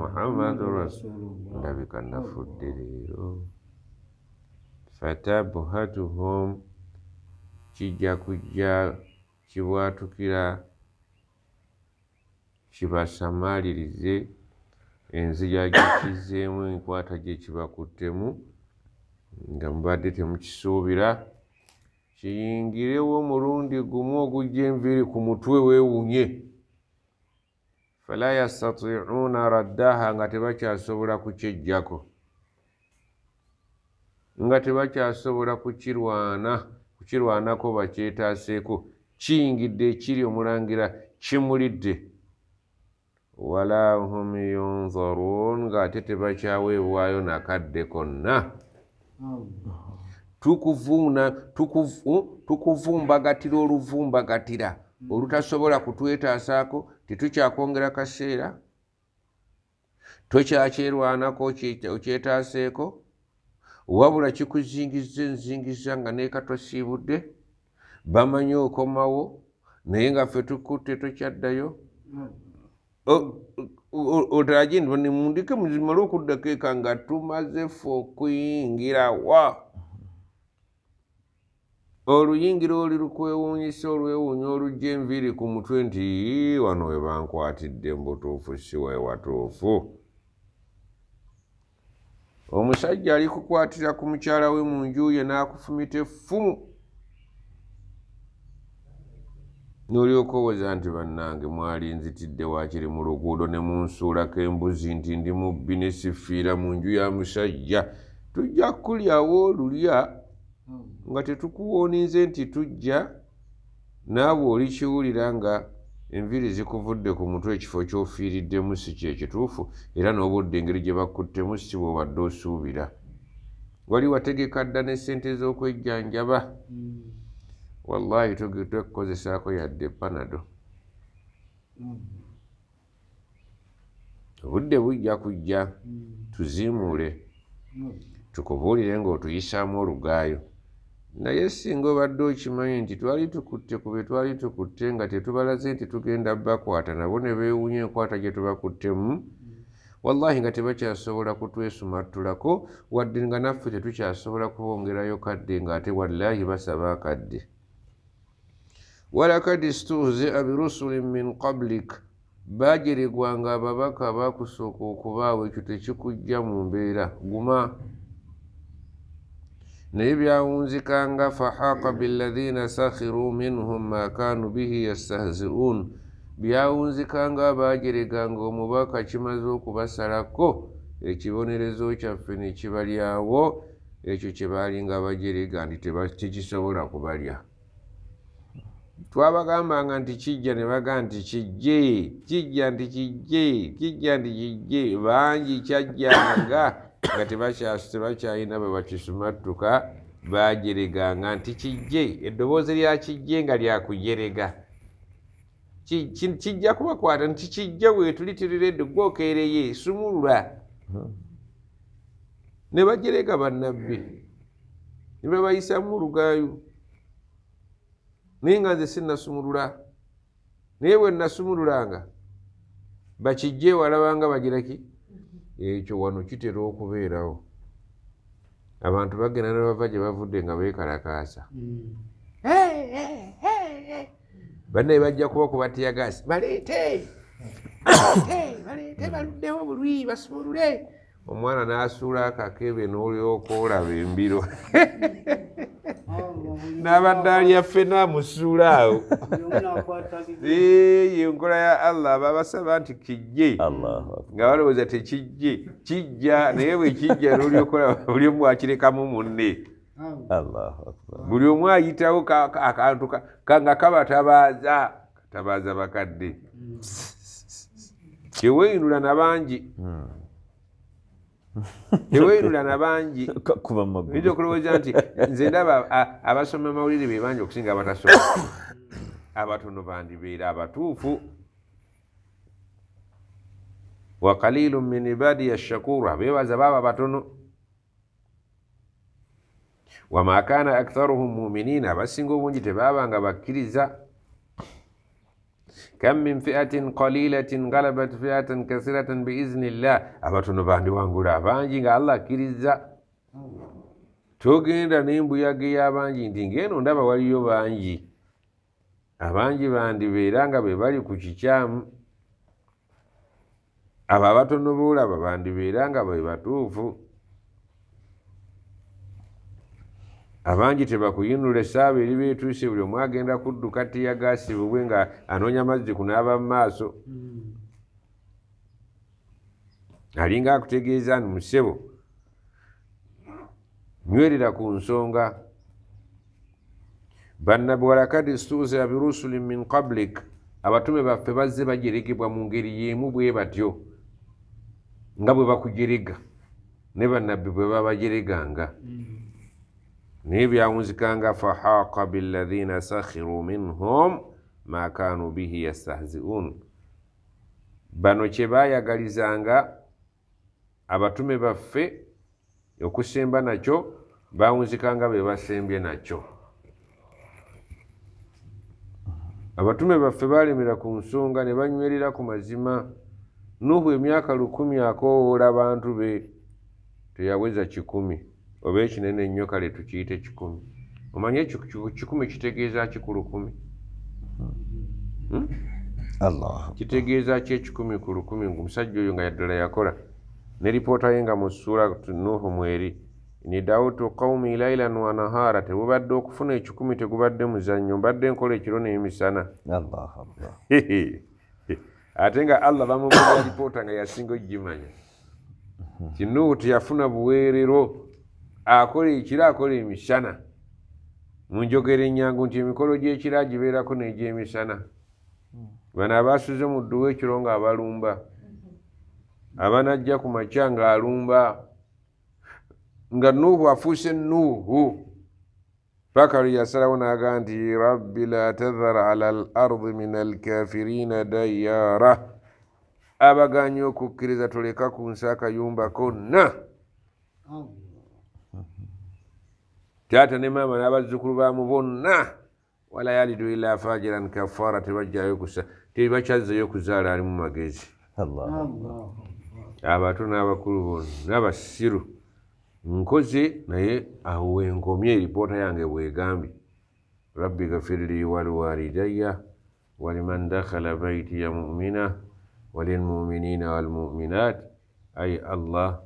muhammadu rasulullah ndabika nafudde leero fatabuhatuhum kijja kujja kibwatukira kibasamaalirize enzija gyekizeemu enkwata gyekibakuttemu nga mubadde temukisuubira kiyingirewo omulundi gumu ogujja enviiri ku mutwe weewunye fala yastatiuuna raddaha nga tebakyasobola kukyejjako nga tebakyasobola kukirwana kukirwanako bakyetaaseeko kiyingidde ekiri omulangira kimulidde wala hum yunzaruun ngaate tebakyaweebwayo nakadde konna tukuvuuna tukuvumbagatira oluvumbagatira Mm. olutasobola kutwetaasaako tetukyakwongera kaseera tokyakyerwanako okyetaaseeko wabula kikuzingiza enzingiza nga neeka tosiibudde bamanyi okomawo naye nga ffe tukutte tokyaddayo otaagindi nimundike muzimale okuddakeeka nga tumaze fe okuyingira wa oluyingira oli lukwewuunyisa olwewuunya olugja enviiri ku mutwe nti wano we bankwatidde mu butuufu si we watuufu omusajja ali kukwatira ku mukyala we mu nju ye n'akufumita effumu n'olyokoweza nti bannange mwali nzitidde wakiri mu luguudo ne mu nsuulako embuzi nti ndi mubbi ne sifiira mu nju ya musajja tujja kulyawo olulya nga tetukuwonize nti tujja naabwe olikiwulira nga enviiri zikuvudde ku mutwe ekifo ekyofiiriddemu si kyekituufu era n'obudde engeri gye bakuttemu si bwobadde osuubira wali wategeka dda n'essente z'okwejjanjaba hmm. wallahi twekukozesaako yadde panado hmm. obudde bujja kujja hmm. tuziimuule tukubuulire ngaotuyisaamu olugaayo naye singa obadde okimanyi nti twali tukutte ku be twali tukutte nga tetubalaze nti tugenda bakwata nabo ne beewunya enkwata gye tubakuttemu wallahi nga tebakyasobola kutwesumattulako wadde nga naffe tetukyasobola kubongerayo kadde ngaate wallahi basaba akadde walakad stuhzia birusulin min qablik baajeregwanga ababaka bakusooka okubaawo ekyo tekikujja mu mbeera guma naye byawunzika nga fahaqa biladhina sakhiru minhum ma kanu bihi yastahziun byawunzika nga bagereganga omubaka kimaze okubasalako ekibonerezo kyaffe nekibalyawo ekyo kyebalinga bajerega nti tekisobola kubalya twabagambanga nti kijja nebaga nti kijje kijja nti kijje kijja nti kijje bangi kyajjanga nga tebakyayina bwe bakisumadduka bajereganga nti kijje eddoboozi lya kijje nga lyakujerega kijja kubakwata nti kijja wetulitirira edde gwokeereye sumulula ne bajerega bannabbi ne babayisamu olugayo naye nga nze sinnasumulula naye bwe nnasumululanga bakijje walabanga bagiraki ekyo wano kitera okubeerawo abantu bagenda nebava gye bavudde nga beekalakaasa mm. banne bajja kuba ku batiyagasi baleete baleete baluddewo bulwi basumulule omwana n'asuula akakebe n'olyokoolaba embiro n'abadde alya fena amusuula awo eyo enkola ya allah babasaba nti kijje nga balowooza tekijje kijja naye bwe kijja n'olyokolaba buli omu wakirekamu munne buli omu ayitawo akantu kanga kabatabaaza katabaaza bakadde hmm. kyewehinula na bangi hmm. teweerulana bangi ija okulowooza nti nze ndaba abasoma amawulire be bangi okusinga abatasoma abatono bandibeera abatuufu wakalilu min ibadi yashakuru abeebaza baaba batono wama kana aktharuhum muminiina abasinga obungi tebaabanga bakkiriza kam min fiatin kalilatin galabat fiatan kasiratan biiznillah abatono bandiwangula abangi nga allah akkiriza togenda nembuyaga eyabangi nti ngeno ndaba waliyo bangi abangi bandibeera nga be bali ku kikyamu abo abatono boolaba bandibeera nga be batuufu abangi tebakuyinula essaawa eri betuuse buli omu agenda kudduka tiyagasibubwe nga anoonya mazzi kunaaba mu maaso hmm. alinga akutegeeza ni musebo nywerera ku nsonga bannabi walakad stuzira birusulin min qablik abatume baffe bazze bajeregebwa mu ngeri yemu bwe batyo nga bwe bakujerega ne bannabbi bwe babajereganga mm. n'ebyawunzikanga fahaqa bilathina sakhiru minhum makanu bihi yastahziun bano kye baayagalizanga abatume baffe okusemba nakyo baawunzikanga be basembye nakyo abatume baffe baalemera ku nsonga ne banywerera ku mazima nuhu emyaka lukumi akoowoola bantu be teyaweza kikumi oba ekinene ennyo kale tukiyite kikumi omanyi ekikumi kitegeeza ki ku lukumi hmm? kitegeeza ki ekikumi ku lukumi ngaomusajja oyo nga yaddala yakola ne lipoota ye nga mu ssuula nuhu mweri ni dawutu qaumi lailan wa nahaara tebubadde okufuna ekikumi tegubadde muzannyo mbadde nkola ekiro n'emisana ate nga allah bamubaga lipoota nga yasinga ogimanya kinuhu teyafuna buweerero akola ekira akola emisana munjogera enyangu nti emikolo gyekira gibeerako negyemisana hmm. bano abasuze mudduwa ekiro nga abalumba hmm. abanajja ku makya nga alumba nga nuhu afuuse nuhu pakalo yasalawo nagaa nti rabbi la tathar ala l ardi min alkafirina dayara abaganye okukkiriza toleka ku nsi akayumba konna taata ne maama n'abazzukulu baamu bonna wala yalidu ila fajiran kafara tebakyazzayo okuzaala ali mu magezi abato n'abakulu bonna basiru nkoze naye awo wenkomye eripoota yange bwegambye rabbi gafirli walwalidayya waliman dakhala baitiya mumina walilmuminina walmuminat ai allah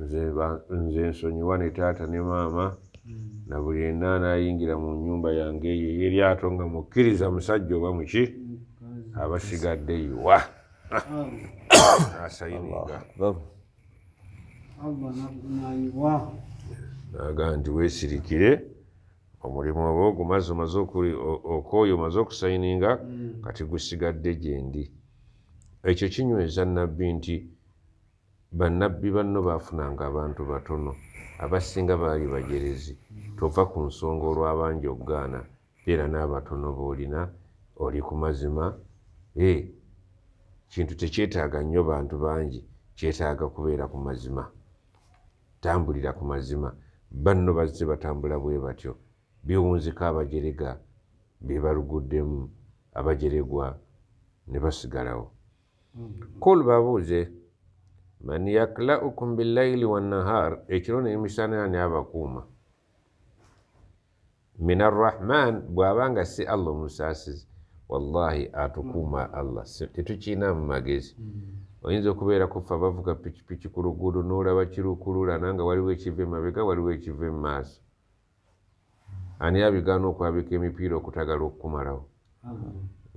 nze nsonyiwa ne taata ne maama Mm. na buli yenna anaayingira mu nyumba yange eyo eyeryato nga mukkiriza musajja oba muki abasigadde yiwa asayiniga nagamba nti weesirikire omulimu oba ogumazi omaze okooyo omaze okusayininga mm. kati gusigadde gyendi ekyo kinyweza nabbi nti bannabbi banno baafunanga abantu batono abasinga baali bajerezi tova ku nsonga olwabanji okugaana beera n'abatono boolina oli ku mazima e, kintu tekyetaaga nnyo bantu bangi kyetaaga kubeera ku mazima tambulira ku mazima banno bazze batambula bwe batyo biwunzika abajerega bebaluguddemu abajeregwa ne basigalawo ko olubabuuze man yaklaukum billaili wannahar ekiro nemisana yani abakuuma min arrahman bwaba nga si allah omusasizi wallahi atukuuma allah tetukiina mumagezi oyinza okubeera kufa bavuga pikipiki ku luguudo nolaba kirukulula nanga waliwo ekiva emabega waliwo ekiva emumaaso ani abigaana okwabika emipiira okutagala okukumalawo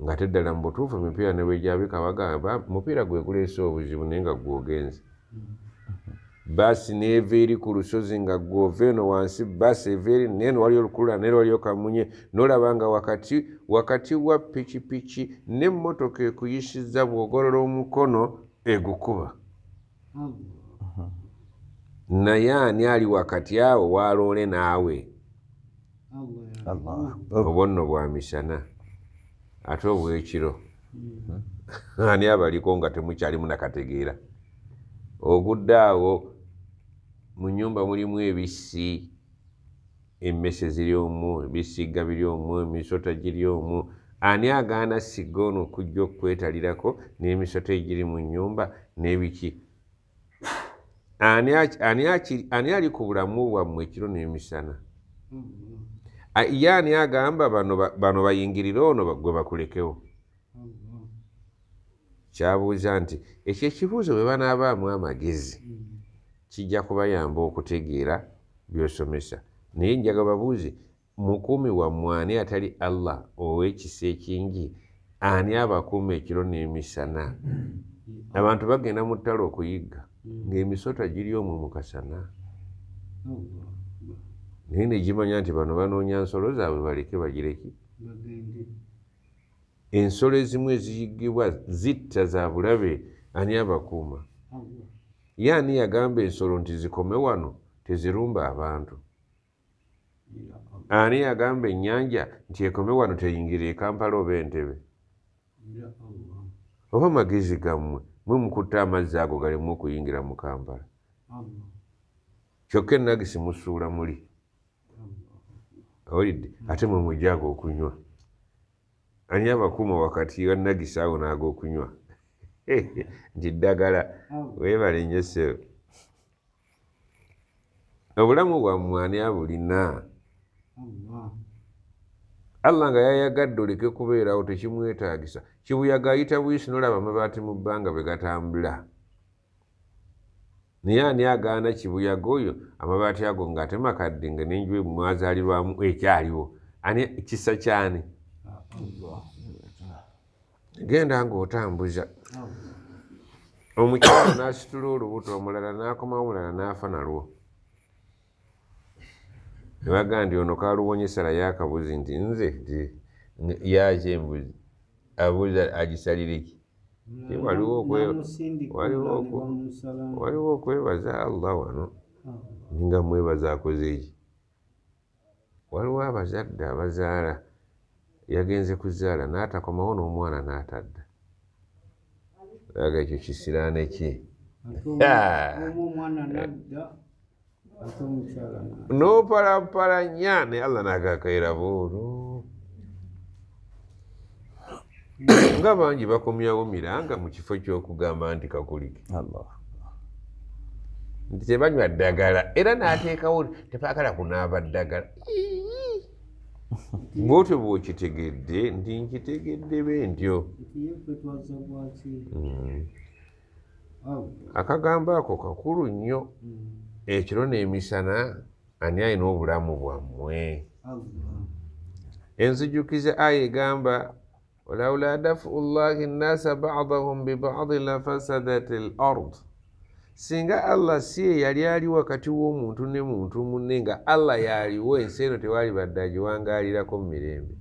ngate ddala mu butuufu emipiira ne bwegyabika bagamba mupiira gwe guleese obuzibu naye nga gwogenze baasi neeva eri ku lusozi nga gwova eno wansi baasi eva eri neeno waliyo olukulula naye waliyo kamunye nolaba nga wakati wakati wa pikipiki nemmotoka ekuyisiza bwogolola omukono egukuba naye ani ali wakati awo waloole naawe obwonno bwamisana ate obwekiro hmm. ani abaliko nga temukyalimu nakategeera ogudde awo mu nyumba mulimu ebisi emmese ziri omu ebisiga biri omu emisota giri omu ani agaana siga ono okujja okwetalirako n'emisota egiri mu nyumba n'ebiki ani ali ku bulamu bwammwe ekiro n'emisana hmm. Ah, yaani agamba bano bayingirire ono gwe bakulekewo kyabuuza nti ekyo ekibuuzo bwe banaabaamu amagezi kijja kubayamba okutegeera byosomesa naye njaga babuuze mukuumi wammwe ani atali allah ow'ekisa ekingi ani abakuuma ekiro n'emisana abantu bagenda mu ttale okuyigga ng'emisota giri omwe mukasana naye negimanya nti bano banoonya nsolo zaabwe baleke bagireki ensolo ezimu eziyigibwa zitta za bulabe ani abakuuma ye ani yagamba ensolo nti zikome wano tezirumba abantu ani yagamba ennyanja nti ekome wano teyingire ekampala oba entebe oba magezi gammwe mwe mukutta amazzi ago galimu okuyingira mu kampala kyokka ennagisi musuula muli awulidde ate mwemujja ago okunywa ani abakuuma wakati wanagisa awo naaga okunywa nti ddagala weebale nyo sewe obulamu bwammwe ani abulina allah nga yayagadde oleke kubeerawo tekimwetaagisa kibuyaga ayita buyisi nolaba amabaati mu bbanga bwe gatambula naye ani agaana kibuyaga oyo amabaati ago ngaate makadde nga nenjuba mumwazaalirwamu ekyaliwo ani kisa kyani genda ngaotambuza omukyala nasitula olubuto omulala nakomawo omulala nafa nalwo ebaga nti ono kaluwonyesalayo akabuzi nti nze yaki embuzi abuuza agisalireki waliwo okwebaza allah wano ninga mwebaza akoze eki waliwo abazadde abazaala yagenze kuzaala n'atakomawo n'omwana n'atadda aga ekyo kisiraane ki nopalapala nnya naye allah nagakaira buuluu nga bangi bakomyawo miranga mu kifo ky'okugamba nti kakulike nti tebanywa ddagala era n'ateekawo tebaagala kunaaba ddagala bwotyo bwokitegedde nti nkitegedde bentyo hmm. akagambo ako kakulu nnyo hmm. ekiro n'emisana ani alina obulamu bwammwe enzijukiza aya egamba ولولا دفع الله الناس بعضهم ببعض لفسدت الأرض singa allah si eyali ali wakati w'omuntu ne muntu munne nga allah yaliwo ensi eno tewali badde agiwangalirako mu mirembe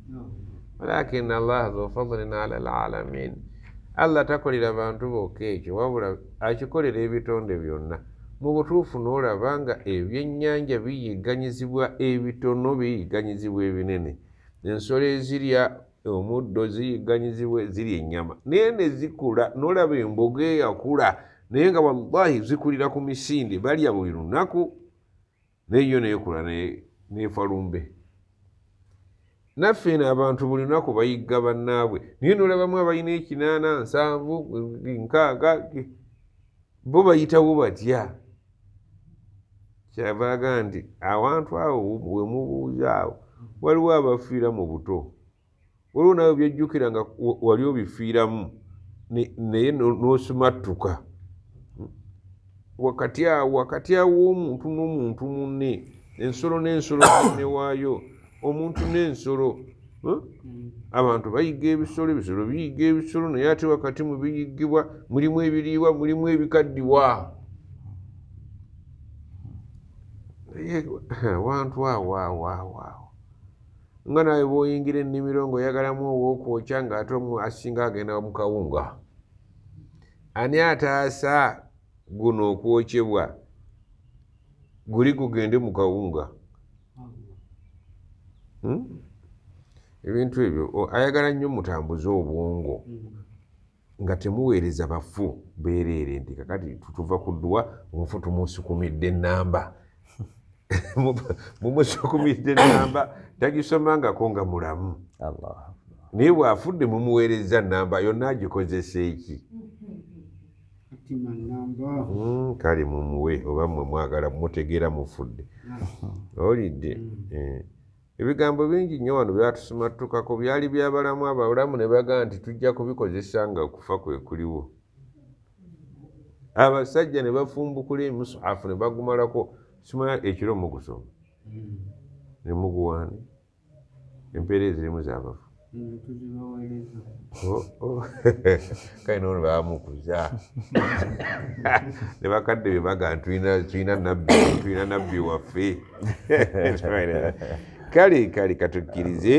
walakin allah zo fadulin ala lalamin allah takolera bantu bokka ekyo wabula akikolera ebitonde byonna mu butuufu n'olaba nga ebyennyanja biyiganyizibwa ebitono biyiganyizibwa ebinene ensolo ezirya omuddo ziyigganyizibwe ziri ennyama naye ne zikula n'olaba embogo eyakula naye nga wallahi zikulira ku misinde balya buli lunaku neyo neekula neefalumbe naffe ne abantu buli lunaku bayigga bannaabwe naye n'olabamu abalina ekinaana nsanvu nkaaga bo bayitawo batya kyavaaga nti awantu awo wemubuuzaawo waliwo abafiira mu buto waliwo nawe byejjukira nga wali obifiiramu naye n'osimattuka wakati awo wakati awo omuntu n'omuntu munne ensolo n'ensolo ne waayo omuntu n'ensolo hm? mm. abantu bayiga ebisolo ebisolo biyiga ebisolo naye ate wakati mu biyigibwa mulimu ebiriibwa mulimu ebikaddibwa naye wantu awo awo awo awo nga naawe bwoyingira ennimiro ng'oyagalamu owookwokya ng'ate omu asinga agenda mu kawunga ani ataasa guno okwokyebwa guli gugende mu kawunga hmm? ebintu ebyo ayagala nnyo mutambuze obwongo nga temuweereza bafu bereere nti kakati tutuva ku ddwa omufu tumusukumidde ennamba mumusukumidde namba tagisomangako nga mulamu naye bwafudde mumuweereza namba yonna agikozesa eki hmm, kale mumuwe oba mwe mwagala mutegeera mufudde olidde hmm. eh, ebigambo bingi nnyo wano byatusoma tutukako byali byabalamu abalamu ne bagamba nti tujja kubikozesa nga okufa kwe kuliwo abasajja ne bafumbukula emusaafu ne bagumalako simanya ekiro mukusoma hmm. nemukuwani empeera ezirimu zabafu kaina hmm, ono bamukuza nebakadde bebaga tulina tulina nabbi waffe kale kale katukkirize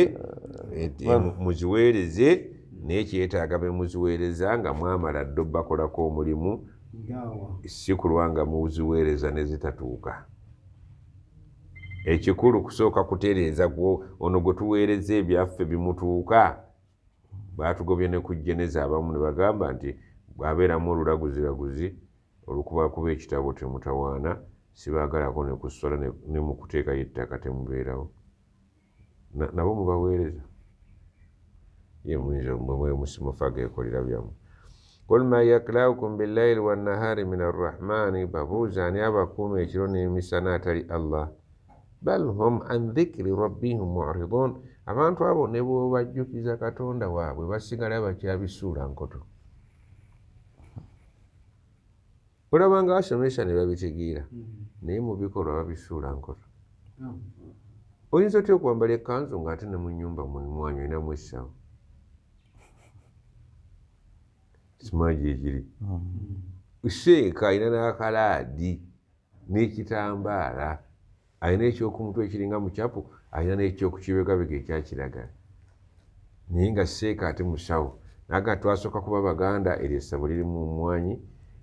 muziweereze naye kyetaaga be muziweereza nga mwamala dde obakolako omulimu si kulwanga muziweereza nezitatuuka ekikulu kusooka kutereeza ono gwe tuweereza ebyaffe bimutuuka baatugobye ne kujeneza abamu ne bagamba nti abeeramu olulaguziraguzi olukubakuba ekitabo temutawaana sibaagalako nekusola ne mukuteekayo ettaka temubeerawo nabo mubaweereza yemuyinzamufagaekolera byamu kul ma yaklaukum billaili wanahaari min arrahmaani babuuzaani abakuuma ekiro n'emisana atali allah bal hum an dhikiri rabbihim muridun abantu abo ne bwebajjukiza katonda waabwe basigala bakyabisuula nkoto olaba nga basomesa ne babitegeera naye mu bikolwa babisuula nkoto oyinza otya okwambala ekanzu ng'ate ne mu nyumba mwanywa enamu essawo kisimaji ekiri mm. seeka ayina n'akalaadi n'ekitambaala alina ekyokumutwe ekiringa mukyapu alina nekyokukibegabega ekyakiragala naye nga seeka ate musawo naga twasooka kuba baganda eryo essabo liri mu mwanyi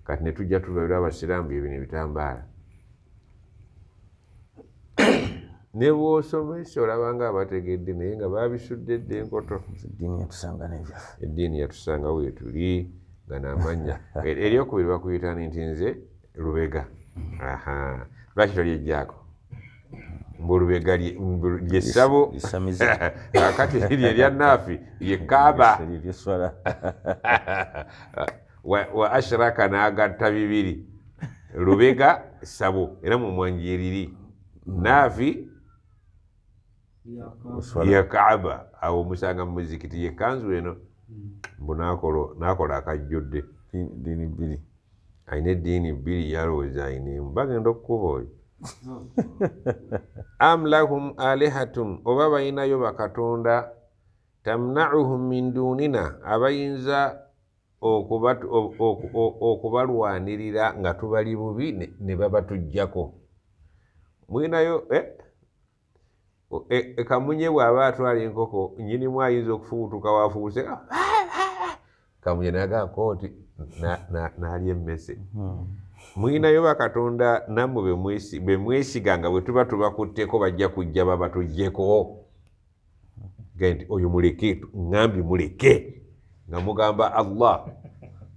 kati netujja tulwaira abasiraamu byebino ebitambaala ne bwosomesa olabanga abategedde naye nga babisudde dde enkoto eddiini yatusanga wetuli nga namanya eryokubiri bakuyitani nti nze lubega mm. lwaki tolyejjaako mbulubega lyessabo kakati lye lyanaafi lyekaaba wa ashraka nagatta bibiri lubega ssabo era mumwanji eriri naafi yekaaba awo omusanga mumuzikiti yekanzu eno mbu nakola akajjudde dini bbiri ayina ediini bbiri yalowooza ayinemu bagenda okukuba oyo amlahum alihatum oba bayinayo bakatonda tamnauhum min dunina abayinza okubalwanirira nga tubali bubi ne babatujjako mwinayo eh? e, e, kamunye bwaba atwala enkoko nyinimu ayinza okufuutuka wafuuse ah, ah, ah, kamunye nagakooti nalya emmese hmm. mwinayo bakatonda nammwe bemwesiganga bwe tuba tubakutteko bajja kujja babatujjeko oyo muleke ŋambi muleke nga mugamba allah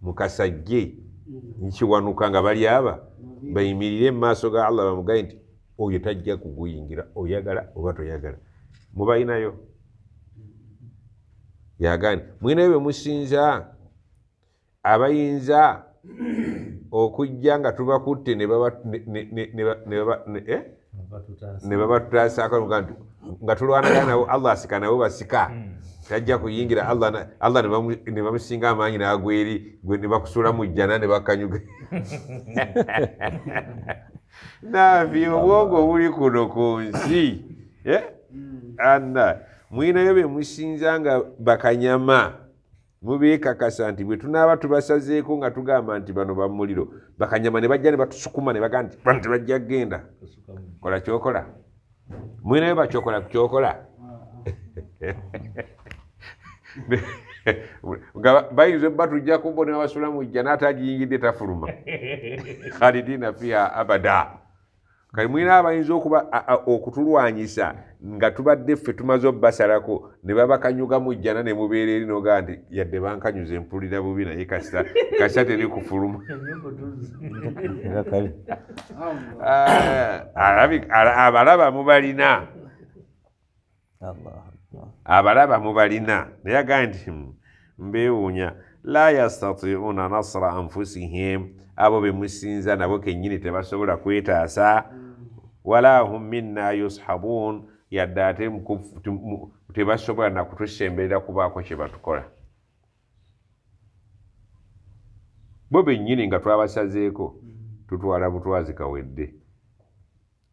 mukasajje nkiwanuka nga bali aba bayimirire mumaaso ga allah bamugambe nti oyo tajja kuguyingira oyagala oba toyagala mubainayo yagani mwinayo bemusinza abayinza okujja nga tubakutte ne babatutaasako eh? nga tulwanaga nabo allah asika nabo basika hmm. tajja kuyingira allah ne bamusinga amaanyi nagweri ne bakusula mu jjana ne bakanyuga naavi obwongo obuli kuno ku nsi eh? hmm. anna mwinayo be musinza nga bakanyama mubeekakasa nti bwe tunaaba tubasazeeko nga tugamba nti bano bamuliro bakanyama ne bajja ne batusukuma ne baga nti bano tebajja kgenda kola kyokola mwinayo bakyokola ku kyokola nga bayinza ba tujja kumbonera basula mujja n'ataagiyingidde tafuluma khalidina fiha abada kati mulina abayinza okuba okutulwanyisa nga tubadde ffe tumaze obbasalako ne babakanyuga mujjana ne mubeera eri noga nti yadde bankanyuza empulira bubi naye kasita kasita teri kufuluma ah, abalaba mubalina abalaba mubalina naye aga nti hmm, mbewuunya la yastatiuuna nasra anfusihim abo bemusinza nabo kennyini tebasobola kwetaasa mm. wala hum minna yushabun yadde ate tebasobola nakutusemberera kubaako kye batukola bo bennyini nga twabasazeeko mm-hmm. tutwala butwazi kawedde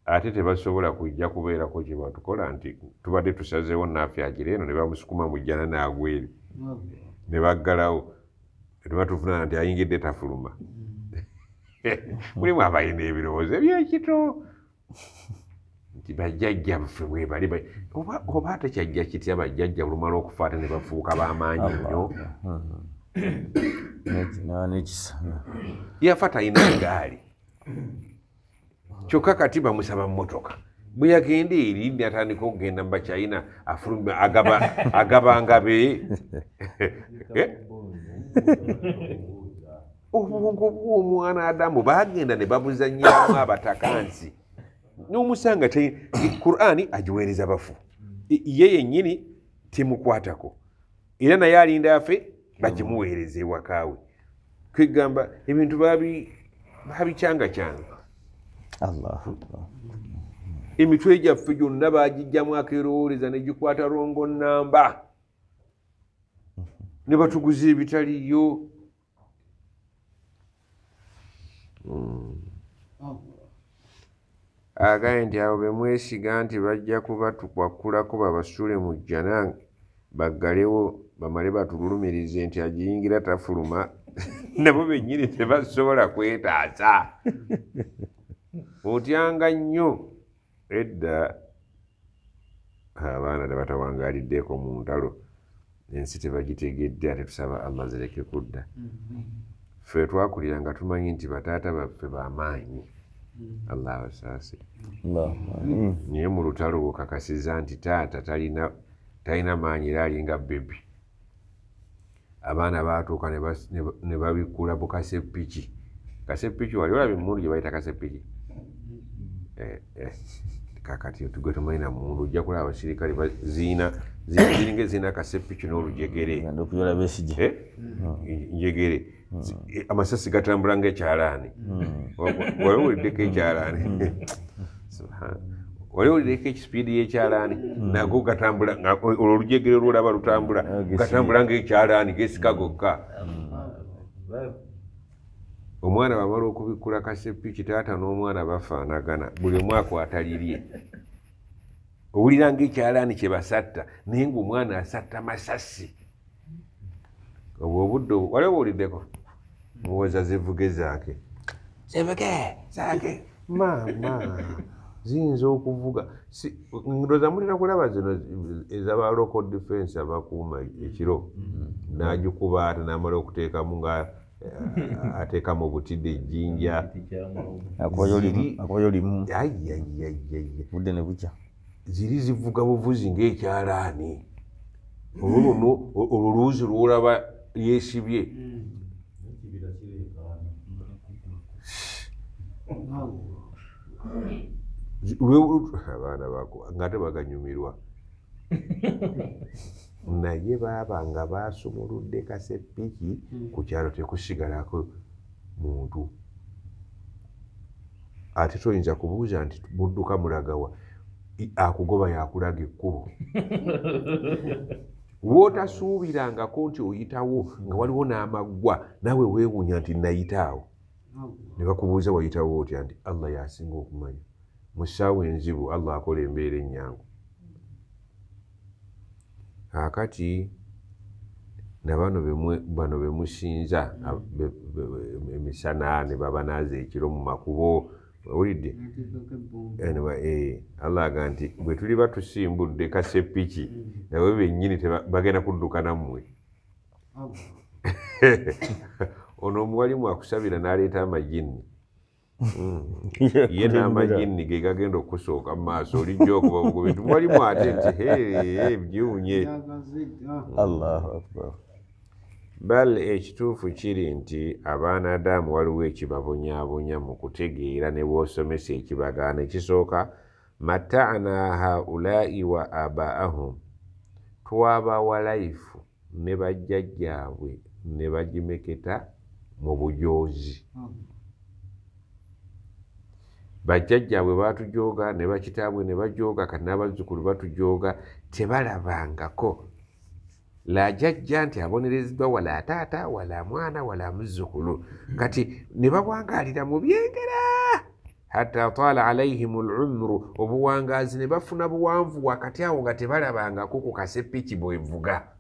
ate tebasobola kujja kubeerako kye batukola nti tubadde tusazeewo naafyagira eno ne bamusukuma mujjana n'agweri ne baggalawo tebatufunana nti ayingidde tafuluma mm-hmm. mulimu abayina ebirowoozo ebyekito nti bajjajjaffe bwe bali oba takyajja kitya bajjajja olumala okufa ate ne bafuuka bamaanyi nnyo hmm. yafa talina egaali kyokka kati bamusaba mumotoka bwe yagenda eri natandika okugenda mubakyayina agabangabe eh? obubungo bwomwana adamu bagenda ne babuzanyamu abataka nsi nomusanga qurani agiwereza bafu ye yenyini timukwatako era naye alinda afe bagimuwereza ewakawe kwegamba ebintu babicyangacyanga emitwe gyaffe gyonna bagijjamu akerowoleza negikwata rongo namba ne batuguza ebitaliyo oh. agaye nti abo bemwesiga nti bajja kubatukwakulako babasule mu jjana baggalewo bamale batululumirize nti agiyingira tafuluma nabo benyini tebasobola kwetaasa otyanga nnyo edda abaana tebatawangaliddeeko mu ntalo ensi tebagitegedde ate tusaba amazireke kudda mm-hmm. fe twakulira nga tumanyi nti bataata baffe bamaanyi ba allah asaase mm. naye mu lutalo okakasiza nti taata talina maanyi era alinga bebi abaana baatuuka ne babikula bukasepiki kasepiki wali olaba emundu gye bayita kasepiki mm-hmm. eh, eh. kakati otuge tumanyi na mundu ojja kulaba abasirikale ziringa ezirina kasepiki n'olujegere eh? mm. njegere amasasi gatambula ngaekyalaani hmm. wali owuliddeko hmm. ekyalaani hmm. wali owuliddeko ekisipiidi yekyalaani nago gatambula olwo olujegere lwolaba lutambula ah, gatambula ngaekyalaani gesika gokka omwana bamala okubikkula kasepi kitaata n'omwana bafaanagana buli omu akwatalirye owulira ngaekyalaani kyebasatta naye ngaomwana asatta masasi obwo obudde wali oba oliddeko ngowoza zivuge zake zivuge zake maama ziyinza okuvuga ndoza mulina kulaba zino ezaba local defense abakuuma ekiro mm-hmm. nagikuba ate namala okuteekamu nga eh, ateekamu obutidde ejjinja akoyolimuddenebuca ziri zivuga buvuzi ngaekyalaani olwo luno olwo luwuzi lwolaba yeesibye mm. abaana bako nga te baganyumirwa naye baaba nga basumuludde kasepiki ku kyalo tekusigalako muntu ate toyinza kubuuza nti mudduka mulagawa akugoba yakulaga ekkubo wotasuubirangako nti oyitawo nga waliwo n'amaggwa naawe weewunya nti nayitaawo ne bakubuuza wayitawo otya nti allah yasinga okumanya mu ssaawa enzibu allah akola embeera ennyangu kakati nabano be musinza emisana ne baba naaza ekiro mu makubo owulidde e, allah aga nti bwe tuliba tusimbudde kasepiki nabo benyini bagenda kuddukanammwe ono omuwalimu akusabira naleeta amajinni mm. ye n'amajinni ge gagenda okusooka mu maaso olijja okuba bugubintu mwalimu ate nti byiwunye bal ekituufu kiri nti abaana adamu waliwo ekibabonyaabonya mu kutegeera ne bwosomesa ekibagaana ekisooka mataana haulaai wa abaahum twabawalaifu ne bajjajjaabwe ne bagimeketa mu bujoozi hmm. bajjajjaabwe batujooga ne bakitaabwe ne bajooga kati n'abazzukulu batujooga tebalabangako lajajja nti abonereziddwa wala ataata wala mwana wala muzzukulu kati ne bawangaalira mu byengera hatta taala alaihim lumuru obuwangaazi ne bafuna buwanvu wakati awo nga tebalabangako ku kasepiki bwevuga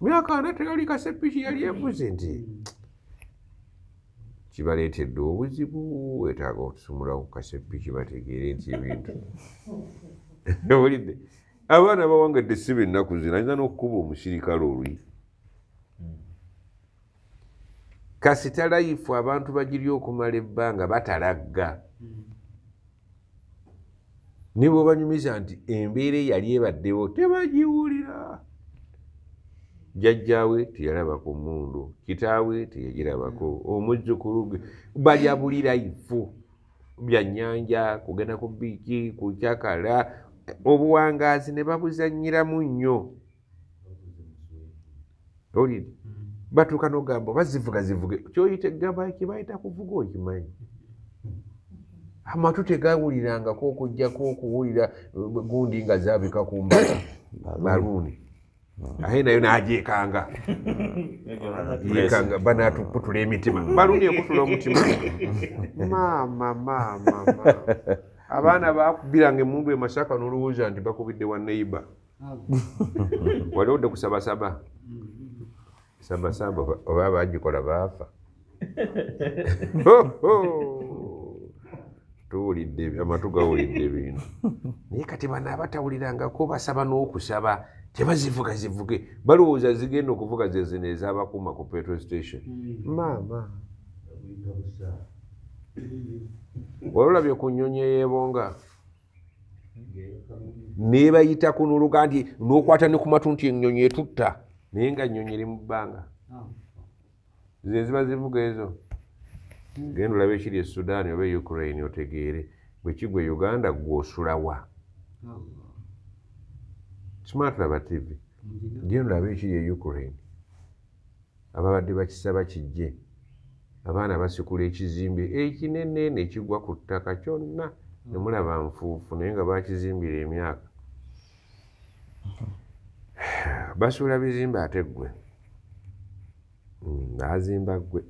myaka ana teyali kasepiki yali hmm. ebuze nti hmm. kibaleetedde obuzibu wetaaga okusumulaku kasepiki bategeere nti ebintu olidde abaana bawangadde siba ennaku zino ayina n'okukuba omusirikale olwi hmm. kasita layifu abantu bagiri okumala ebbanga batalagga ne bwe banyumiza nti embeera yali ebaddewo tebagiwulira jajjaawe teyalabako mundu kitaawe teyagirabako hmm. omuzzukulu ge balyabulira ifu byanyanja kugenda ku biiki kukyakala obuwangaazi ne babuzanyiramu nnyo olidi hmm. batuuka nogamba bazivuga zivuge kyoyita egamba kibayita kuvuga okimanyi hmm. amatu tegawulirangako okujjako okuwulira gundi nga zaabika kumbala maluuni aye ah. nayo nagyekanga yekanga banatukutula emitima balundi ekutula omutima maama maama abaana bakubiranga emundu emasaka nolowooza nti bakubidde wa neiba wali odde kusabasaba sabasaba oba bagikola baafa tuwulidde amatu gawulidde ebintu naye kati bana abatawulirangako basaba n'okusaba teba zivuga zivuge balowooza zigenda okuvuga zezino ezabakuuma ku petro station maama olulabye ku nnyonyi eyebonga nebayitaku noluga nti nokwata ne ku matu nti ennyonyi etutta naye nga nnyonyi eri mu bbanga ze ziba zivuga ezo genda olaba ekiri e sudaani oba e ukraine otegeere bwekigwa uganda gwosulawa kimwatula bativi genula abekiri e ukraine ababadde bakisaba kijje abaana basikula ekizimbe ekinene nekigwa ku ttaka kyonna nemulaba mm. nfuufu naye nga bakizimbira emyaka basuula bizimbe ate gwe hmm, bazimba gwe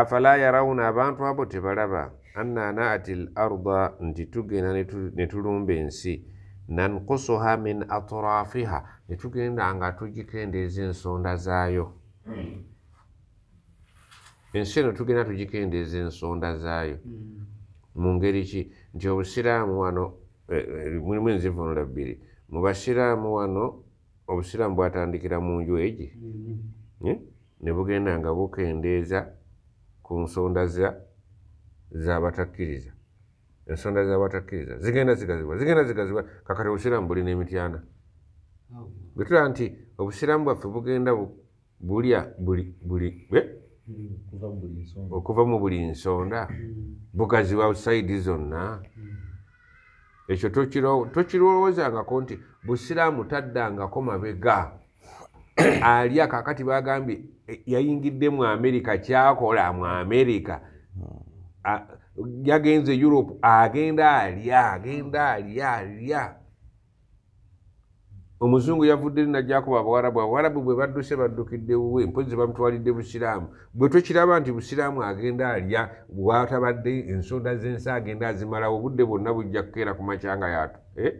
afala yarawuna abantu abo tebalaba anna naati l arda nti tugenda netulumba ensi nankusuha min atrafiha netugenda nga tugikendeeza ensonda zaayo ensi eno tugenda tugikendeeza ensonda zaayo hmm. mu ngeri ki nti obusiraamu wano eh, eh, mulimu enzivu nola bbiri mu basiraamu wano obusiraamu bwatandikira mu nju egi hmm. eh? ne bugenda nga bukendeeza ku nsonda za zabatakkiriza ensonda zabatakkiriza zigenda zigaziwa zigenda zigaziwa kakati obusiraamu bulina emityana bwetulaba nti obusiraamu bwaffe bugenda bulya okuva mu buli nsonda bugaziwa saidi zonna ekyo tokirowoozangako nti busiraamu taddangako mabega alya kakati bagambye yayingiddemu amerika kyakola mu amerika yagenze europe agenda alya agenda alya alya omuzungu yavudde nnajjako abawarabu abawarabu bwe badduse baddukidde wuwe mpozi bamutwalidde busiraamu bwe twekiraba nti busiraamu agenda alya bwatabadde ensonda z'ensi agenda azimalawo obudde bwonna bujja kukeera ku macyanga yaato eh?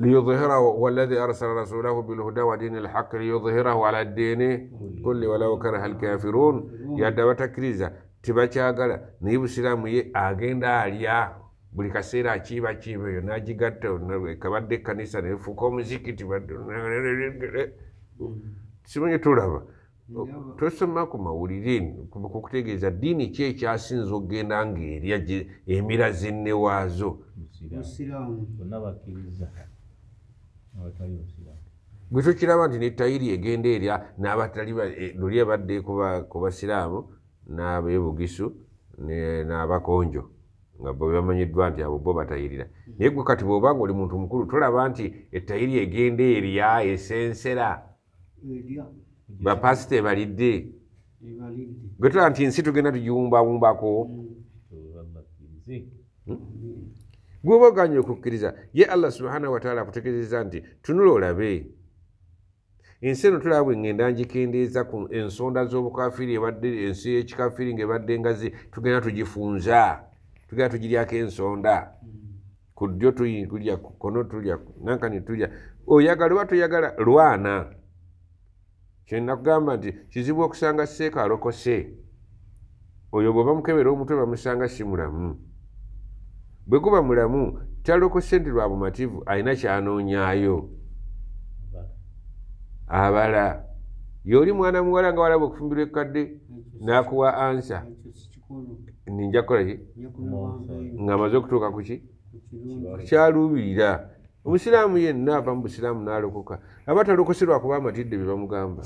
liyuhirahu wallahi arsala rasulahu bilhuda wa dini lhaqi liyuhirahu ala ddiini kulli walaw karaha alkafirun yadda batakkiriza tebakyagala naye busiraamu ye agenda alya buli kaseera akiiba kiiba eyo n'agigatta ekabadde ekkanisa nefuuka omuzikiti simanye tulaba tosoma ku mawulire kukutegeeza ddiini ki ekyasinza okgenda ngaerya emira zenne waazo gwe tokiraba nti netayiri egenda erya n'abatali eh, luli abaddekubasiraamu n'abebugisu n'abakonjo nga bwe bamanyiddwa nti abo bo batayirira naye gwe kati bwoba nga oli muntu mukulu tolaba nti ettayiri egenda erya esensera bapasita ebalidde gwe tulaba nti nsi tugenda tugiwumbawumbako hmm. hmm. gwoba oganya okukkiriza ye allah subhanahu wataala akutegezeza nti tunula olabe ensi eno tulaba ngaenda ngikendeeza ku ensonda z'obukafiri ebadde ensi y'ekikafiri ngaebadde ngazi tugenda tugifunza tugenda tugiryako ensonda ku ddyo tulya kono tulya nankani tulya oyagala oba toyagala lwana kyenakugamba nti kizibu okusanga seeka alokose oyo bweoba mukebera omutwe bamusanga si mulamu bwe guba mulamu talokose nti lwa bumativu alina kyanoonyaayo abala yoli mwana muwala nga walaba okufumbirwa ekadde nakuwa ansa ninja kukolaki nga amaze okutuuka kuki kyalubirira omusiraamu yenna ava mu busiraamu nalokoka aba talokoserwa kuba amatidde bye bamugamba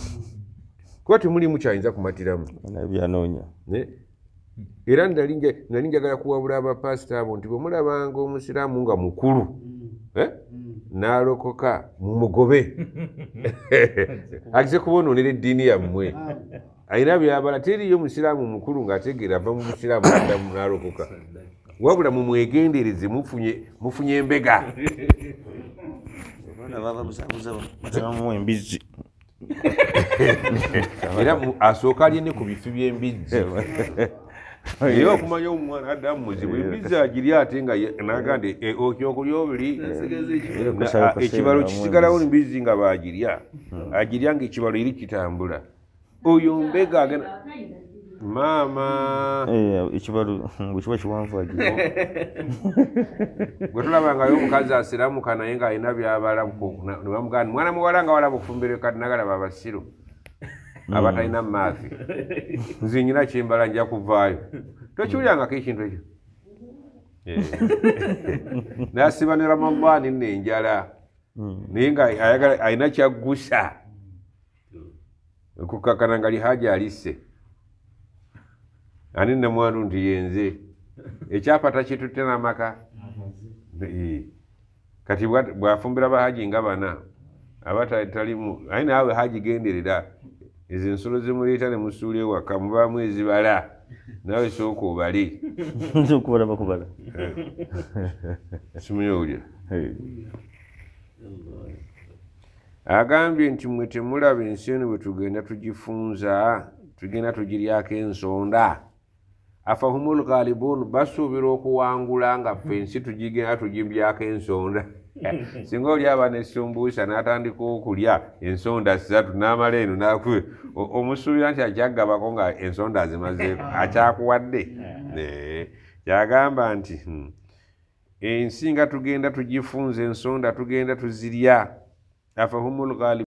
kuba temulimu kyayinza kumatiramu era nali njagala kuwabula abapasita abo nti bwemulabanga omusiraamu nga mukulu Eh? Hmm. n'alokoka mumugobe agize kubonoonera eddiini yammwe ah, ayina byabala teriyo musiraamu mukulu ng'ategeera ava mu musiraamu adamu n'alokoka wabula mumwegendereze mufunye embega era asooka alyene ku bifi by'embizzi era okumanya omumwana addamu muzibu bizagiri ate nga naga nti eh, okyokulya obuli ekibalo kisigalawo mbizi nga bagirya hmm. agirya nga ekibalo eri kitambula oyo mbega agenda maama ekibalo ngukiba kiwanvuagi gwe tulabangayo omukazi asiramuka naye ngaalina byabalanebamugaa ti mwana muwala nga walaba okufumbira kati nagalaba abasiru Mm. abatalina maafi nze nyina kyembala nja kuvaayo tokiwulyangako ekintu ekyo nasiba ne ramadaani nno mm. naye nga ayagala alina kyaggusa okukakana nga lihaja alisse ani namwandu nti yenze ekyapa takitutte n'amaka mm. ee. kati bwafumbira bahaji nga bana aba talimu aye naawe haji genderera ezo ensolo zemuleeta ne musuula ewaka mubaamu ezibala naawe sooka obale okubala bakubala simuyowulya agambye nti mwe temulaba ensi eno bwe tugenda tugifunza tugenda tugiryako ensonda afahumu lghalibun basuubira okuwangula nga ffe ensi tugigenda tugibyako ensonda singa oli aba nesumbuusa n'atandika okulya ensonda ssatu n'amala eno omusuubira nti akyagabako nga ensonda azimazeeko akyakuwadde kyagamba nti hmm, ensi nga tugenda tugifunza ensonda tugenda tuzirya afahumu lgalibu